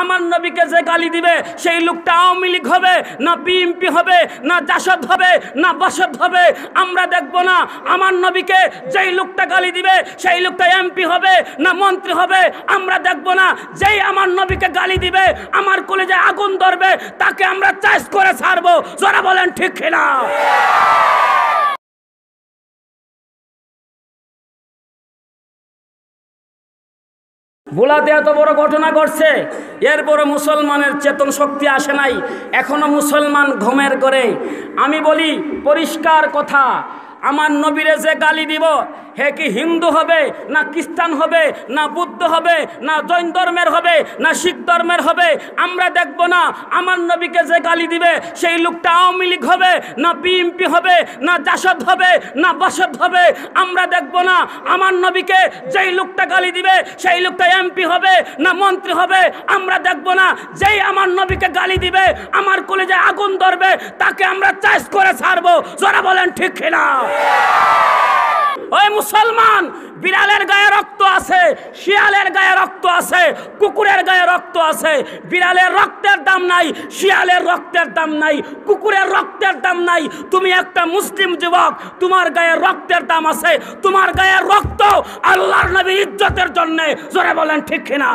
আমার নবীকে যে গালি দিবে সেই লোকটা আওয়ামী লীগ হবে না বিএমপি হবে না জাসদ হবে না বাসদ হবে আমরা দেখব না আমার নবীকে যেই লোকটা গালি দিবে সেই লোকটা এমপি হবে না মন্ত্রী হবে আমরা দেখব না যেই আমার নবীকে গালি দিবে আমার কলেজে আগুন ধরবে তাকে আমরা চাষ করে ছাড়বো যারা বলেন ঠিক কিনা ভোলাতে এত বড় ঘটনা ঘটছে এরপর মুসলমানের চেতন শক্তি আসে নাই এখনো মুসলমান ঘুমের করে আমি বলি পরিষ্কার কথা আমার নবীরে যে গালি দিব হে কি হিন্দু হবে না খ্রিস্টান হবে না বুদ্ধ হবে না জৈন ধর্মের হবে না শিখ ধর্মের হবে আমরা দেখব না আমার নবীকে যে গালি দিবে সেই লোকটা আওয়ামী লীগ হবে না বিএমপি হবে না জাসদ হবে না বাসদ হবে আমরা দেখব না আমার নবীকে যেই লোকটা গালি দিবে সেই লোকটা এমপি হবে না মন্ত্রী হবে আমরা দেখব না যেই আমার নবীকে গালি দিবে আমার কলেজে আগুন ধরবে তাকে আমরা চাষ করে ছাড়বো যারা বলেন ঠিক কিনা ওই মুসলমান বিড়ালের গায়ে রক্ত আছে শিয়ালের গায়ে রক্ত আছে কুকুরের গায়ে রক্ত আছে বিড়ালের রক্তের দাম নাই শিয়ালের রক্তের দাম নাই কুকুরের রক্তের দাম নাই তুমি একটা মুসলিম যুবক তোমার গায়ে রক্তের দাম আছে তোমার গায়ে রক্ত আল্লাহর নবীর ইজ্জতের জন্যে জোরে বলেন ঠিক কিনা